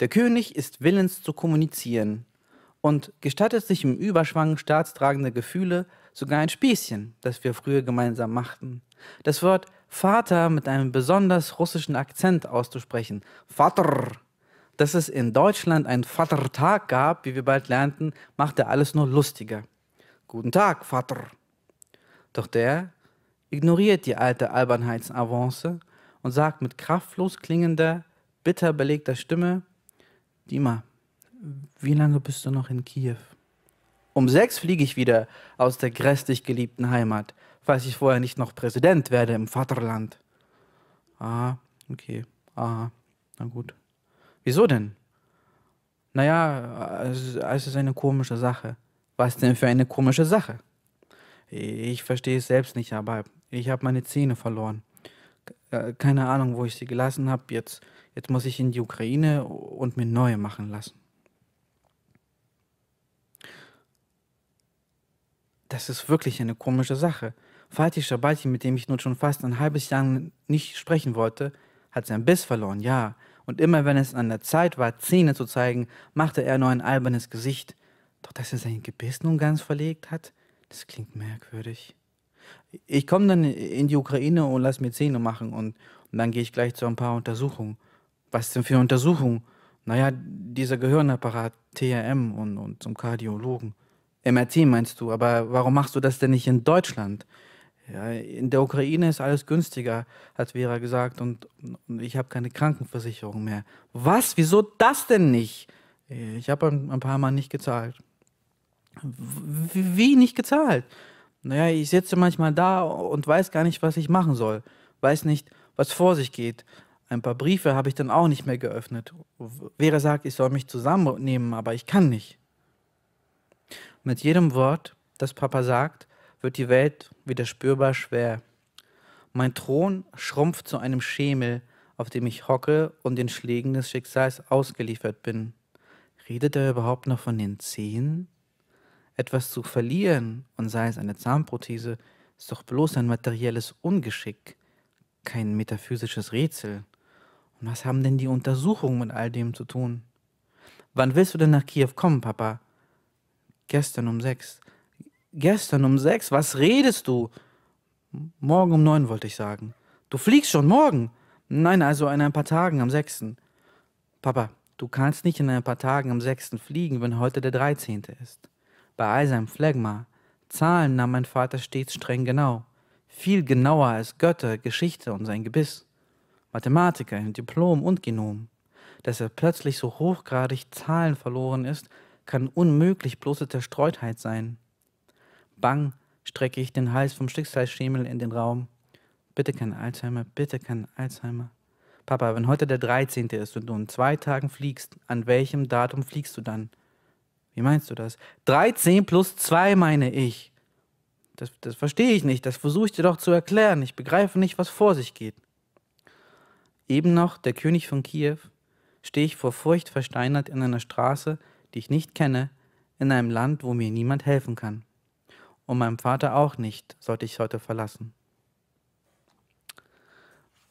Der König ist willens zu kommunizieren und gestattet sich im Überschwang staatstragender Gefühle sogar ein Späßchen, das wir früher gemeinsam machten. Das Wort Vater mit einem besonders russischen Akzent auszusprechen. Vater. Dass es in Deutschland einen Vatertag gab, wie wir bald lernten, machte alles nur lustiger. Guten Tag, Vater. Doch der ignoriert die alte Albernheitsavance und sagt mit kraftlos klingender, bitter belegter Stimme, Dima, wie lange bist du noch in Kiew? Um sechs fliege ich wieder aus der grässlich geliebten Heimat, falls ich vorher nicht noch Präsident werde im Vaterland. Ah, okay. aha, na gut. Wieso denn? Naja, es ist eine komische Sache. Was denn für eine komische Sache? Ich verstehe es selbst nicht, aber ich habe meine Zähne verloren. Äh, keine Ahnung, wo ich sie gelassen habe. Jetzt, jetzt muss ich in die Ukraine und mir neue machen lassen. Das ist wirklich eine komische Sache. Fatih Shabati, mit dem ich nun schon fast ein halbes Jahr nicht sprechen wollte, hat seinen Biss verloren, ja. Und immer wenn es an der Zeit war, Zähne zu zeigen, machte er nur ein albernes Gesicht. Doch dass er sein Gebiss nun ganz verlegt hat, das klingt merkwürdig ich komme dann in die Ukraine und lass mir Zähne machen und, und dann gehe ich gleich zu ein paar Untersuchungen. Was denn für Untersuchungen? Naja, dieser Gehirnapparat, TRM und, und zum Kardiologen. MRT meinst du, aber warum machst du das denn nicht in Deutschland? Ja, in der Ukraine ist alles günstiger, hat Vera gesagt, und, und ich habe keine Krankenversicherung mehr. Was? Wieso das denn nicht? Ich habe ein, ein paar Mal nicht gezahlt. Wie nicht gezahlt? Naja, ich sitze manchmal da und weiß gar nicht, was ich machen soll. Weiß nicht, was vor sich geht. Ein paar Briefe habe ich dann auch nicht mehr geöffnet. Vera sagt, ich soll mich zusammennehmen, aber ich kann nicht. Mit jedem Wort, das Papa sagt, wird die Welt wieder spürbar schwer. Mein Thron schrumpft zu einem Schemel, auf dem ich hocke und den Schlägen des Schicksals ausgeliefert bin. Redet er überhaupt noch von den Zehen? Etwas zu verlieren, und sei es eine Zahnprothese, ist doch bloß ein materielles Ungeschick, kein metaphysisches Rätsel. Und was haben denn die Untersuchungen mit all dem zu tun? Wann willst du denn nach Kiew kommen, Papa? Gestern um sechs. Gestern um sechs? Was redest du? Morgen um neun wollte ich sagen. Du fliegst schon morgen? Nein, also in ein paar Tagen am sechsten. Papa, du kannst nicht in ein paar Tagen am sechsten fliegen, wenn heute der dreizehnte ist. Bei all seinem Phlegma. Zahlen nahm mein Vater stets streng genau. Viel genauer als Götter, Geschichte und sein Gebiss. Mathematiker in Diplom und Genom. Dass er plötzlich so hochgradig Zahlen verloren ist, kann unmöglich bloße Zerstreutheit sein. Bang strecke ich den Hals vom Schicksalsschemel in den Raum. Bitte kein Alzheimer, bitte kein Alzheimer. Papa, wenn heute der 13. ist und du in zwei Tagen fliegst, an welchem Datum fliegst du dann? Wie meinst du das? 13 plus 2 meine ich. Das, das verstehe ich nicht, das versuche ich dir doch zu erklären. Ich begreife nicht, was vor sich geht. Eben noch, der König von Kiew, stehe ich vor Furcht versteinert in einer Straße, die ich nicht kenne, in einem Land, wo mir niemand helfen kann. Und meinem Vater auch nicht, sollte ich es heute verlassen.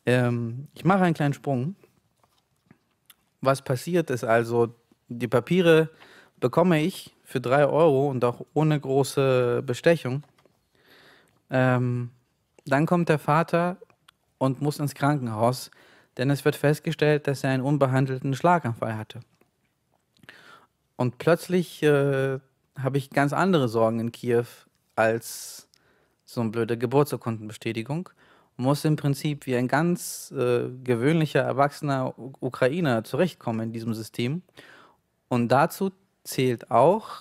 Ähm, ich mache einen kleinen Sprung. Was passiert ist also, die Papiere, bekomme ich für 3 Euro und auch ohne große Bestechung. Ähm, dann kommt der Vater und muss ins Krankenhaus, denn es wird festgestellt, dass er einen unbehandelten Schlaganfall hatte. Und plötzlich äh, habe ich ganz andere Sorgen in Kiew als so eine blöde Geburtsurkundenbestätigung. Muss im Prinzip wie ein ganz äh, gewöhnlicher, erwachsener Ukrainer zurechtkommen in diesem System. Und dazu zählt auch,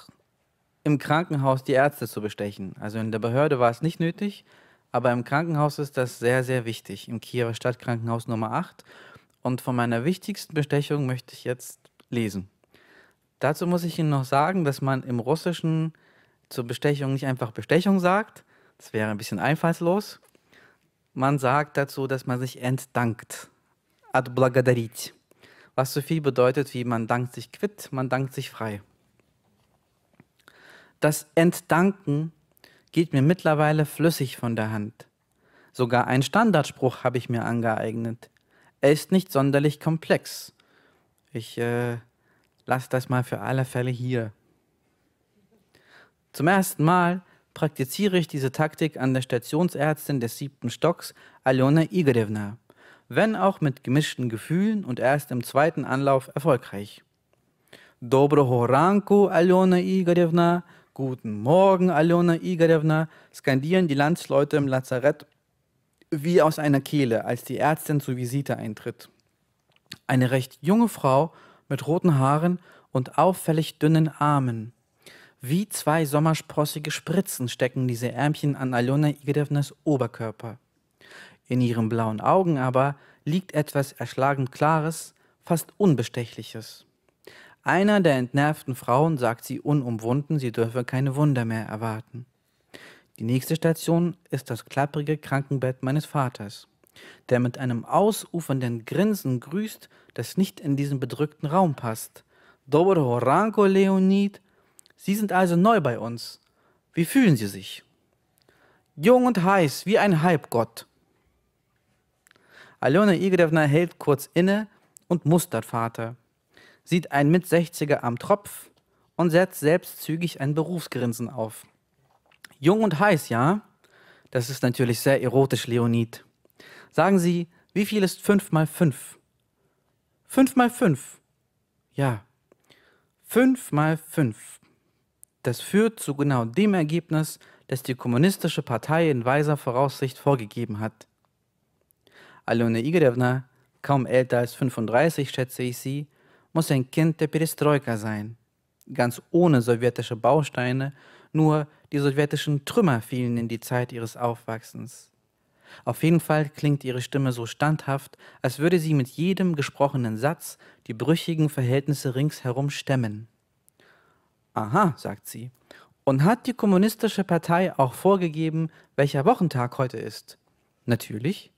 im Krankenhaus die Ärzte zu bestechen. Also in der Behörde war es nicht nötig, aber im Krankenhaus ist das sehr, sehr wichtig, im Kiewer Stadtkrankenhaus Nummer 8. Und von meiner wichtigsten Bestechung möchte ich jetzt lesen. Dazu muss ich Ihnen noch sagen, dass man im Russischen zur Bestechung nicht einfach Bestechung sagt, das wäre ein bisschen einfallslos. Man sagt dazu, dass man sich entdankt. Отблагодарить. Was so viel bedeutet wie man dankt sich quitt, man dankt sich frei. Das Entdanken geht mir mittlerweile flüssig von der Hand. Sogar einen Standardspruch habe ich mir angeeignet. Er ist nicht sonderlich komplex. Ich äh, lasse das mal für alle Fälle hier. Zum ersten Mal praktiziere ich diese Taktik an der Stationsärztin des siebten Stocks, Alona Igorevna, wenn auch mit gemischten Gefühlen und erst im zweiten Anlauf erfolgreich. Доброго ранку, Alona Igorevna, Guten Morgen, Alona Igorevna, skandieren die Landsleute im Lazarett wie aus einer Kehle, als die Ärztin zur Visite eintritt. Eine recht junge Frau mit roten Haaren und auffällig dünnen Armen. Wie zwei sommersprossige Spritzen stecken diese Ärmchen an Alona Igorevnas Oberkörper. In ihren blauen Augen aber liegt etwas erschlagend Klares, fast Unbestechliches. Einer der entnervten Frauen sagt sie unumwunden, sie dürfe keine Wunder mehr erwarten. Die nächste Station ist das klapprige Krankenbett meines Vaters, der mit einem ausufernden Grinsen grüßt, das nicht in diesen bedrückten Raum passt. Dobro ranko, Leonid. Sie sind also neu bei uns. Wie fühlen Sie sich? Jung und heiß, wie ein Halbgott. Alona Igrevna hält kurz inne und mustert Vater sieht ein Mit-60er am Tropf und setzt selbstzügig ein Berufsgrinsen auf. Jung und heiß, ja? Das ist natürlich sehr erotisch, Leonid. Sagen Sie, wie viel ist fünf mal fünf? Fünf mal fünf. Ja. Fünf mal fünf. Das führt zu genau dem Ergebnis, das die kommunistische Partei in weiser Voraussicht vorgegeben hat. Alone Igorevna, kaum älter als 35, schätze ich sie, muss ein Kind der Perestroika sein. Ganz ohne sowjetische Bausteine, nur die sowjetischen Trümmer fielen in die Zeit ihres Aufwachsens. Auf jeden Fall klingt ihre Stimme so standhaft, als würde sie mit jedem gesprochenen Satz die brüchigen Verhältnisse ringsherum stemmen. Aha, sagt sie. Und hat die Kommunistische Partei auch vorgegeben, welcher Wochentag heute ist? Natürlich.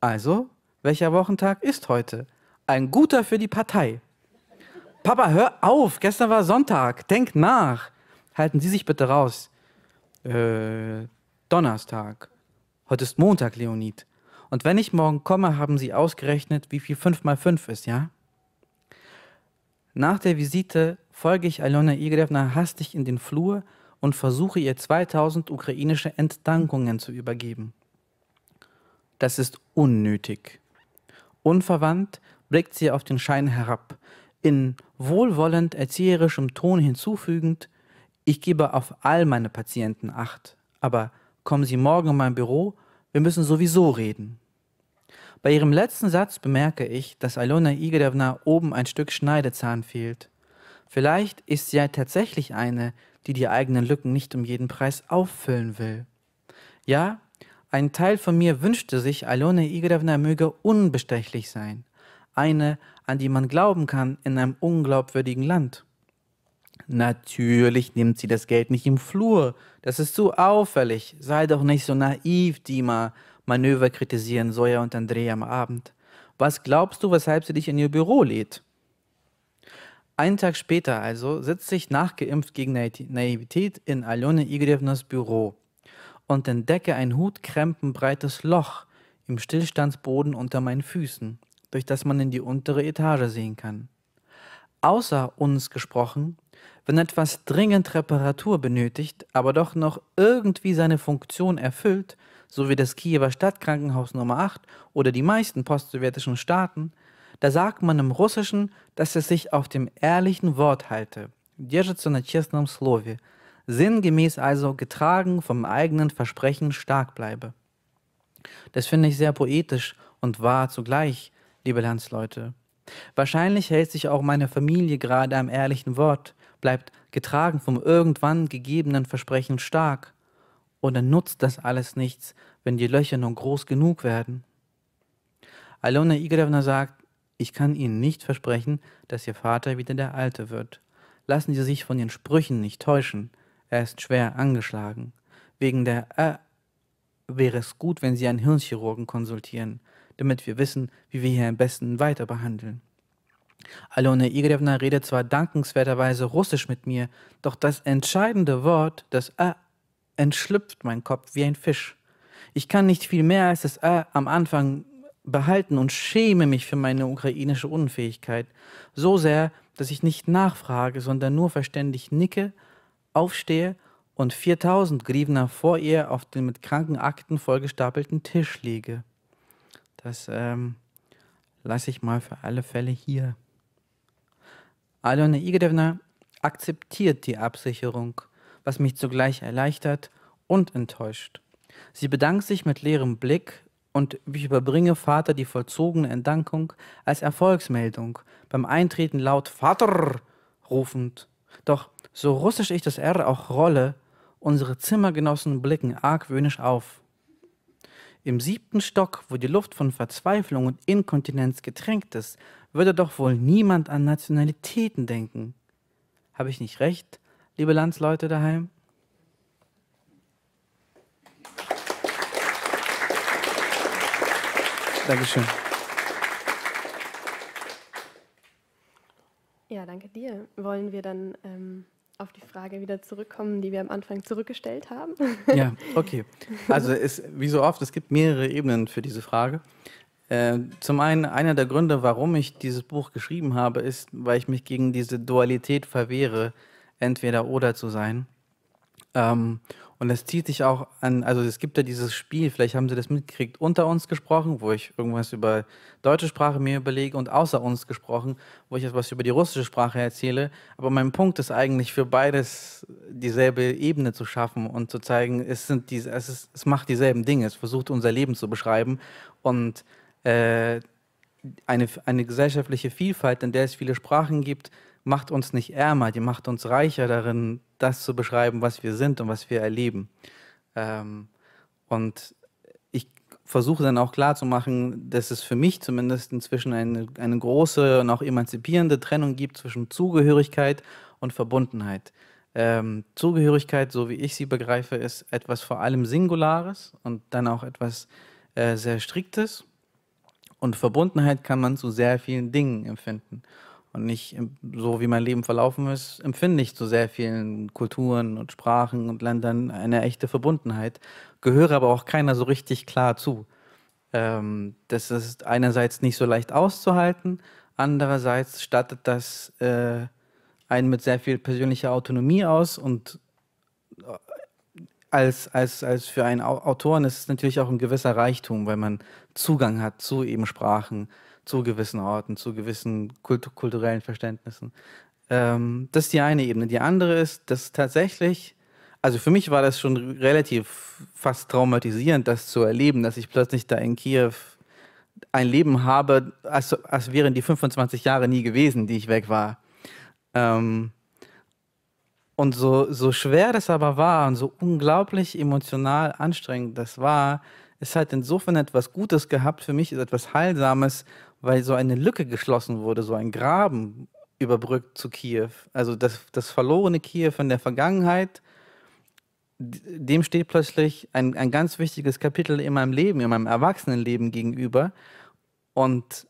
Also, welcher Wochentag ist heute? Ein guter für die Partei. Papa, hör auf, gestern war Sonntag, denk nach. Halten Sie sich bitte raus. Äh, Donnerstag. Heute ist Montag, Leonid. Und wenn ich morgen komme, haben Sie ausgerechnet, wie viel 5 mal 5 ist, ja? Nach der Visite folge ich Alona Igrevna hastig in den Flur und versuche ihr 2000 ukrainische Entdankungen zu übergeben. Das ist unnötig. Unverwandt blickt sie auf den Schein herab, in wohlwollend erzieherischem Ton hinzufügend, ich gebe auf all meine Patienten acht, aber kommen Sie morgen in mein Büro, wir müssen sowieso reden. Bei ihrem letzten Satz bemerke ich, dass Alona Igedevna oben ein Stück Schneidezahn fehlt. Vielleicht ist sie ja tatsächlich eine, die die eigenen Lücken nicht um jeden Preis auffüllen will. Ja, ein Teil von mir wünschte sich, Alona Igedevna möge unbestechlich sein – eine, an die man glauben kann, in einem unglaubwürdigen Land. Natürlich nimmt sie das Geld nicht im Flur. Das ist zu auffällig. Sei doch nicht so naiv, Dima. Manöver kritisieren Soja und Andrea am Abend. Was glaubst du, weshalb sie dich in ihr Büro lädt? Einen Tag später also sitzt sich nachgeimpft gegen Naivität in Alone Igrevnas Büro und entdecke ein hutkrempenbreites Loch im Stillstandsboden unter meinen Füßen durch das man in die untere Etage sehen kann. Außer uns gesprochen, wenn etwas dringend Reparatur benötigt, aber doch noch irgendwie seine Funktion erfüllt, so wie das Kiewer Stadtkrankenhaus Nummer 8 oder die meisten postsowjetischen Staaten, da sagt man im Russischen, dass es sich auf dem ehrlichen Wort halte, sinngemäß also getragen vom eigenen Versprechen stark bleibe. Das finde ich sehr poetisch und wahr zugleich, liebe Landsleute. Wahrscheinlich hält sich auch meine Familie gerade am ehrlichen Wort, bleibt getragen vom irgendwann gegebenen Versprechen stark. Und dann nutzt das alles nichts, wenn die Löcher nur groß genug werden. Alona Igorevna sagt, ich kann Ihnen nicht versprechen, dass Ihr Vater wieder der Alte wird. Lassen Sie sich von Ihren Sprüchen nicht täuschen. Er ist schwer angeschlagen. Wegen der Ä äh, wäre es gut, wenn Sie einen Hirnchirurgen konsultieren damit wir wissen, wie wir hier am besten weiter behandeln. Alona Igrevna redet zwar dankenswerterweise Russisch mit mir, doch das entscheidende Wort, das A, entschlüpft mein Kopf wie ein Fisch. Ich kann nicht viel mehr als das A am Anfang behalten und schäme mich für meine ukrainische Unfähigkeit. So sehr, dass ich nicht nachfrage, sondern nur verständlich nicke, aufstehe und 4000 Grievner vor ihr auf den mit kranken Akten vollgestapelten Tisch lege. Das ähm, lasse ich mal für alle Fälle hier. Alona Igorevna akzeptiert die Absicherung, was mich zugleich erleichtert und enttäuscht. Sie bedankt sich mit leerem Blick und ich überbringe Vater die vollzogene Entdankung als Erfolgsmeldung, beim Eintreten laut Vater rufend. Doch so russisch ich das R auch rolle, unsere Zimmergenossen blicken argwöhnisch auf. Im siebten Stock, wo die Luft von Verzweiflung und Inkontinenz getränkt ist, würde doch wohl niemand an Nationalitäten denken. Habe ich nicht recht, liebe Landsleute daheim? Dankeschön. Ja, danke dir. Wollen wir dann ähm, auf die Frage wieder zurückkommen, die wir am Anfang zurückgestellt haben. Ja, okay. Also ist, wie so oft, es gibt mehrere Ebenen für diese Frage. Äh, zum einen, einer der Gründe, warum ich dieses Buch geschrieben habe, ist, weil ich mich gegen diese Dualität verwehre, entweder oder zu sein. Ähm, und es zieht sich auch an, also es gibt ja dieses Spiel, vielleicht haben Sie das mitgekriegt, unter uns gesprochen, wo ich irgendwas über deutsche Sprache mir überlege und außer uns gesprochen, wo ich etwas über die russische Sprache erzähle. Aber mein Punkt ist eigentlich, für beides dieselbe Ebene zu schaffen und zu zeigen, es, sind die, es, ist, es macht dieselben Dinge, es versucht unser Leben zu beschreiben und äh, eine, eine gesellschaftliche Vielfalt, in der es viele Sprachen gibt, macht uns nicht ärmer, die macht uns reicher darin, das zu beschreiben, was wir sind und was wir erleben. Ähm, und ich versuche dann auch klarzumachen, dass es für mich zumindest inzwischen eine, eine große und auch emanzipierende Trennung gibt zwischen Zugehörigkeit und Verbundenheit. Ähm, Zugehörigkeit, so wie ich sie begreife, ist etwas vor allem Singulares und dann auch etwas äh, sehr Striktes. Und Verbundenheit kann man zu sehr vielen Dingen empfinden und nicht so, wie mein Leben verlaufen ist, empfinde ich zu sehr vielen Kulturen und Sprachen und Ländern eine echte Verbundenheit, gehöre aber auch keiner so richtig klar zu. Ähm, das ist einerseits nicht so leicht auszuhalten, andererseits stattet das äh, einen mit sehr viel persönlicher Autonomie aus und äh, als, als, als für einen Autoren ist es natürlich auch ein gewisser Reichtum, weil man Zugang hat zu eben Sprachen, zu gewissen Orten, zu gewissen Kult kulturellen Verständnissen. Ähm, das ist die eine Ebene. Die andere ist, dass tatsächlich, also für mich war das schon relativ fast traumatisierend, das zu erleben, dass ich plötzlich da in Kiew ein Leben habe, als, als wären die 25 Jahre nie gewesen, die ich weg war. Ähm, und so, so schwer das aber war und so unglaublich emotional anstrengend das war, es hat insofern etwas Gutes gehabt für mich, ist etwas Heilsames, weil so eine Lücke geschlossen wurde, so ein Graben überbrückt zu Kiew. Also das, das verlorene Kiew in der Vergangenheit, dem steht plötzlich ein, ein ganz wichtiges Kapitel in meinem Leben, in meinem Erwachsenenleben gegenüber. Und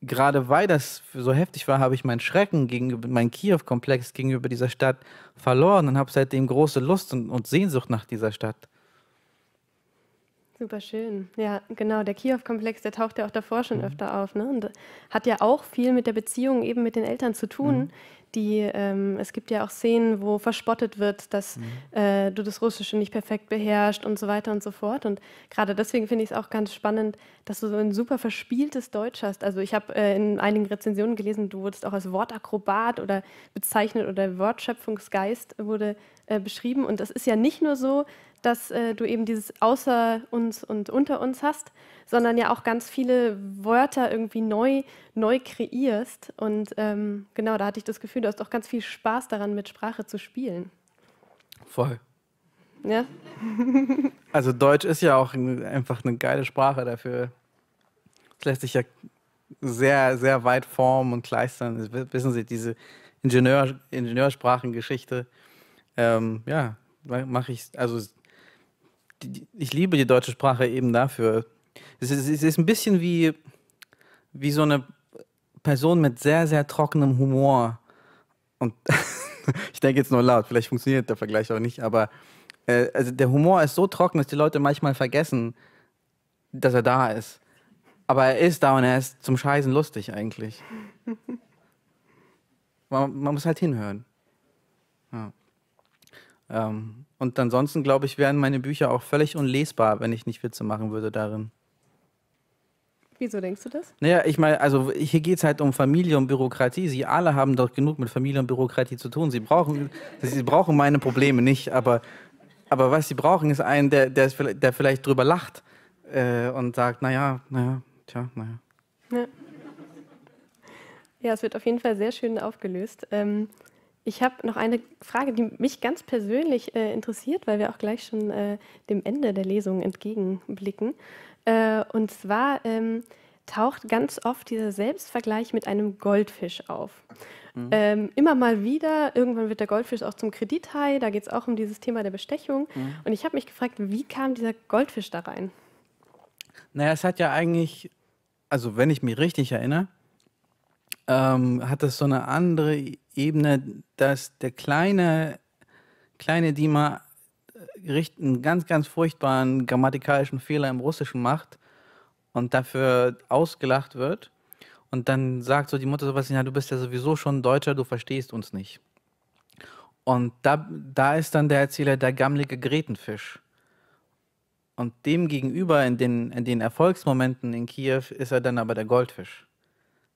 gerade weil das so heftig war, habe ich meinen Schrecken gegenüber, meinen Kiew-Komplex gegenüber dieser Stadt verloren und habe seitdem große Lust und, und Sehnsucht nach dieser Stadt. Super schön. Ja, genau. Der Kiew-Komplex, der taucht ja auch davor schon mhm. öfter auf. Ne? Und äh, hat ja auch viel mit der Beziehung eben mit den Eltern zu tun. Mhm. Die, ähm, es gibt ja auch Szenen, wo verspottet wird, dass mhm. äh, du das Russische nicht perfekt beherrschst und so weiter und so fort. Und gerade deswegen finde ich es auch ganz spannend, dass du so ein super verspieltes Deutsch hast. Also ich habe äh, in einigen Rezensionen gelesen, du wurdest auch als Wortakrobat oder bezeichnet oder Wortschöpfungsgeist wurde äh, beschrieben. Und das ist ja nicht nur so, dass äh, du eben dieses außer uns und unter uns hast, sondern ja auch ganz viele Wörter irgendwie neu, neu kreierst. Und ähm, genau, da hatte ich das Gefühl, du hast auch ganz viel Spaß daran, mit Sprache zu spielen. Voll. Ja. also Deutsch ist ja auch einfach eine geile Sprache dafür. Es lässt sich ja sehr, sehr weit formen und kleistern. Wissen Sie, diese Ingenieur, Ingenieursprachengeschichte, ähm, ja, mache ich, also ich liebe die deutsche Sprache eben dafür. Es ist, es ist ein bisschen wie, wie so eine Person mit sehr, sehr trockenem Humor. Und ich denke jetzt nur laut, vielleicht funktioniert der Vergleich auch nicht, aber äh, also der Humor ist so trocken, dass die Leute manchmal vergessen, dass er da ist. Aber er ist da und er ist zum Scheißen lustig eigentlich. man, man muss halt hinhören. Ja. Ähm, und ansonsten, glaube ich, wären meine Bücher auch völlig unlesbar, wenn ich nicht Witze machen würde darin. Wieso denkst du das? Naja, ich meine, also hier geht es halt um Familie und Bürokratie. Sie alle haben doch genug mit Familie und Bürokratie zu tun. Sie brauchen, sie brauchen meine Probleme nicht, aber, aber was sie brauchen, ist einen, der, der, der vielleicht drüber lacht äh, und sagt, naja, naja, tja, naja. Ja. ja, es wird auf jeden Fall sehr schön aufgelöst. Ähm, ich habe noch eine Frage, die mich ganz persönlich äh, interessiert, weil wir auch gleich schon äh, dem Ende der Lesung entgegenblicken. Äh, und zwar ähm, taucht ganz oft dieser Selbstvergleich mit einem Goldfisch auf. Mhm. Ähm, immer mal wieder, irgendwann wird der Goldfisch auch zum Kredithai, da geht es auch um dieses Thema der Bestechung. Mhm. Und ich habe mich gefragt, wie kam dieser Goldfisch da rein? Naja, es hat ja eigentlich, also wenn ich mich richtig erinnere, ähm, hat das so eine andere Ebene, dass der kleine, kleine Dima äh, einen ganz, ganz furchtbaren grammatikalischen Fehler im Russischen macht und dafür ausgelacht wird. Und dann sagt so die Mutter sowas, ja, du bist ja sowieso schon Deutscher, du verstehst uns nicht. Und da, da ist dann der Erzähler der gammelige Gretenfisch. Und dem gegenüber in den, in den Erfolgsmomenten in Kiew ist er dann aber der Goldfisch.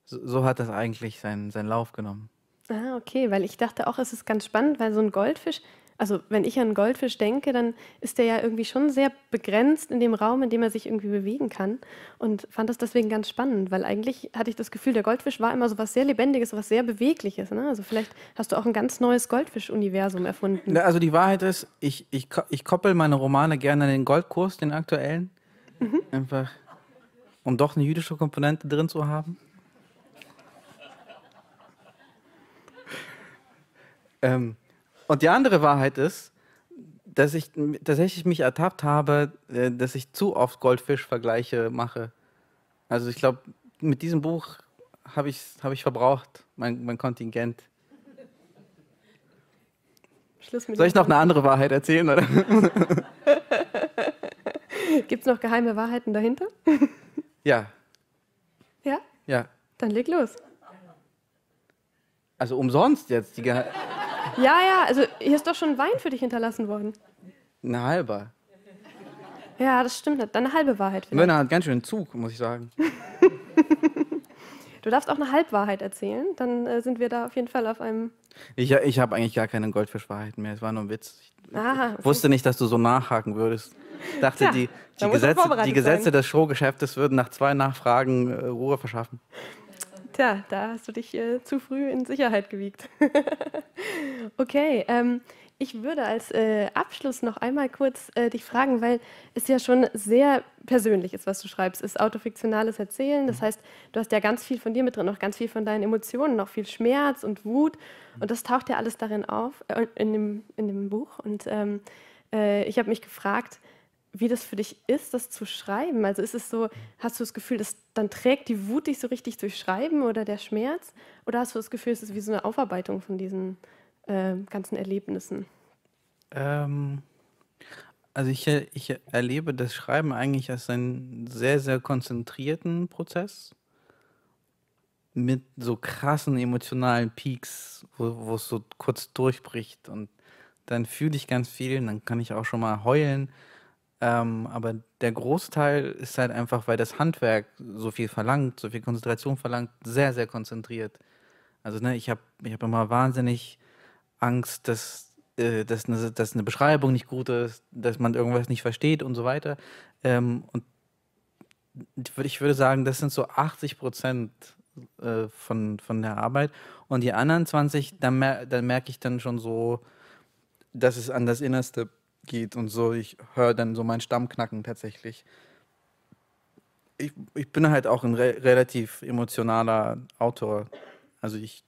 So, so hat das eigentlich seinen, seinen Lauf genommen. Ah, okay, weil ich dachte auch, es ist ganz spannend, weil so ein Goldfisch, also wenn ich an einen Goldfisch denke, dann ist der ja irgendwie schon sehr begrenzt in dem Raum, in dem er sich irgendwie bewegen kann. Und fand das deswegen ganz spannend, weil eigentlich hatte ich das Gefühl, der Goldfisch war immer so was sehr Lebendiges, so was sehr Bewegliches. Ne? Also vielleicht hast du auch ein ganz neues Goldfisch-Universum erfunden. Also die Wahrheit ist, ich, ich, ich koppel meine Romane gerne an den Goldkurs, den aktuellen. Mhm. Einfach, um doch eine jüdische Komponente drin zu haben. Ähm, und die andere Wahrheit ist, dass ich tatsächlich mich ertappt habe, äh, dass ich zu oft Goldfisch-Vergleiche mache. Also ich glaube, mit diesem Buch habe ich, hab ich verbraucht, mein, mein Kontingent. Soll ich noch eine andere Wahrheit erzählen? Gibt es noch geheime Wahrheiten dahinter? ja. Ja? Ja. Dann leg los. Also umsonst jetzt die Geheimwahrheit. Ja, ja, also hier ist doch schon Wein für dich hinterlassen worden. Ein halber. Ja, das stimmt. Dann eine halbe Wahrheit. Mönner hat ganz schön Zug, muss ich sagen. du darfst auch eine Halbwahrheit erzählen, dann äh, sind wir da auf jeden Fall auf einem. Ich, äh, ich habe eigentlich gar keine Goldfischwahrheiten mehr. Es war nur ein Witz. Ich, Aha, wusste nicht, dass du so nachhaken würdest. Ich dachte, ja, die, die Gesetze, die Gesetze des Showgeschäftes würden nach zwei Nachfragen äh, Ruhe verschaffen. Tja, da hast du dich äh, zu früh in Sicherheit gewiegt. okay, ähm, ich würde als äh, Abschluss noch einmal kurz äh, dich fragen, weil es ja schon sehr persönlich ist, was du schreibst. Es ist autofiktionales Erzählen. Das mhm. heißt, du hast ja ganz viel von dir mit drin, noch ganz viel von deinen Emotionen, noch viel Schmerz und Wut. Mhm. Und das taucht ja alles darin auf, äh, in, dem, in dem Buch. Und ähm, äh, ich habe mich gefragt, wie das für dich ist, das zu schreiben. Also ist es so, hast du das Gefühl, dass dann trägt die Wut dich so richtig durch Schreiben oder der Schmerz? Oder hast du das Gefühl, es ist wie so eine Aufarbeitung von diesen äh, ganzen Erlebnissen? Ähm, also ich, ich erlebe das Schreiben eigentlich als einen sehr, sehr konzentrierten Prozess mit so krassen emotionalen Peaks, wo es so kurz durchbricht und dann fühle ich ganz viel, und dann kann ich auch schon mal heulen ähm, aber der Großteil ist halt einfach, weil das Handwerk so viel verlangt, so viel Konzentration verlangt, sehr, sehr konzentriert. Also ne, ich habe ich hab immer wahnsinnig Angst, dass, äh, dass, eine, dass eine Beschreibung nicht gut ist, dass man irgendwas nicht versteht und so weiter. Ähm, und ich würde sagen, das sind so 80 Prozent äh, von, von der Arbeit. Und die anderen 20, da mer merke ich dann schon so, dass es an das Innerste geht und so. Ich höre dann so meinen Stamm knacken tatsächlich. Ich, ich bin halt auch ein re relativ emotionaler Autor. Also ich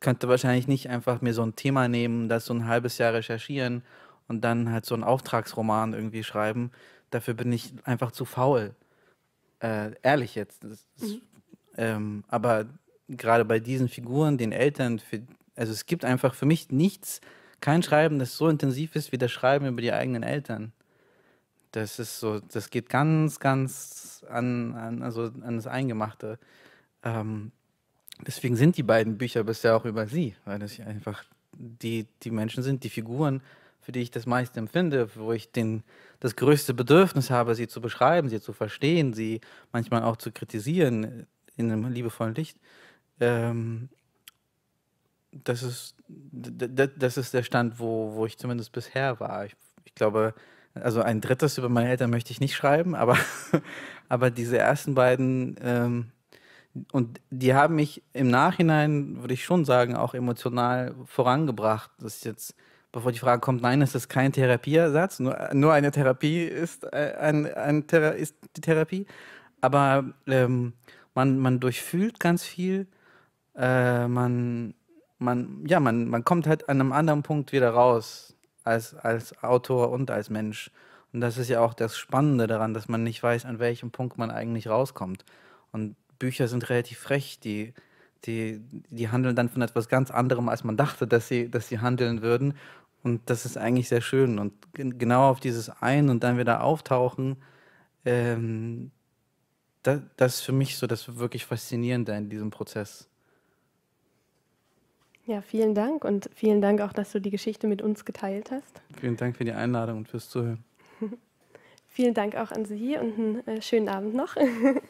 könnte wahrscheinlich nicht einfach mir so ein Thema nehmen, das so ein halbes Jahr recherchieren und dann halt so einen Auftragsroman irgendwie schreiben. Dafür bin ich einfach zu faul. Äh, ehrlich jetzt. Das, das, mhm. ähm, aber gerade bei diesen Figuren, den Eltern, für, also es gibt einfach für mich nichts, kein Schreiben, das so intensiv ist wie das Schreiben über die eigenen Eltern. Das ist so, das geht ganz, ganz an, an also an das Eingemachte. Ähm, deswegen sind die beiden Bücher bisher auch über sie, weil das einfach die, die Menschen sind, die Figuren, für die ich das meiste empfinde, wo ich den, das größte Bedürfnis habe, sie zu beschreiben, sie zu verstehen, sie manchmal auch zu kritisieren in einem liebevollen Licht. Ähm, das ist, das ist der Stand, wo, wo ich zumindest bisher war. Ich, ich glaube, also ein drittes über meine Eltern möchte ich nicht schreiben, aber, aber diese ersten beiden, ähm, und die haben mich im Nachhinein, würde ich schon sagen, auch emotional vorangebracht. Das ist jetzt, bevor die Frage kommt, nein, es ist kein Therapieersatz, nur, nur eine Therapie ist, äh, ein, ein Thera ist die Therapie. Aber ähm, man, man durchfühlt ganz viel, äh, man man, ja, man, man kommt halt an einem anderen Punkt wieder raus als, als Autor und als Mensch. Und das ist ja auch das Spannende daran, dass man nicht weiß, an welchem Punkt man eigentlich rauskommt. Und Bücher sind relativ frech, die, die, die handeln dann von etwas ganz anderem, als man dachte, dass sie, dass sie handeln würden. Und das ist eigentlich sehr schön. Und genau auf dieses Ein- und dann wieder auftauchen, ähm, das, das ist für mich so das wirklich Faszinierende in diesem Prozess. Ja, vielen Dank und vielen Dank auch, dass du die Geschichte mit uns geteilt hast. Vielen Dank für die Einladung und fürs Zuhören. vielen Dank auch an Sie und einen äh, schönen Abend noch. Dankeschön.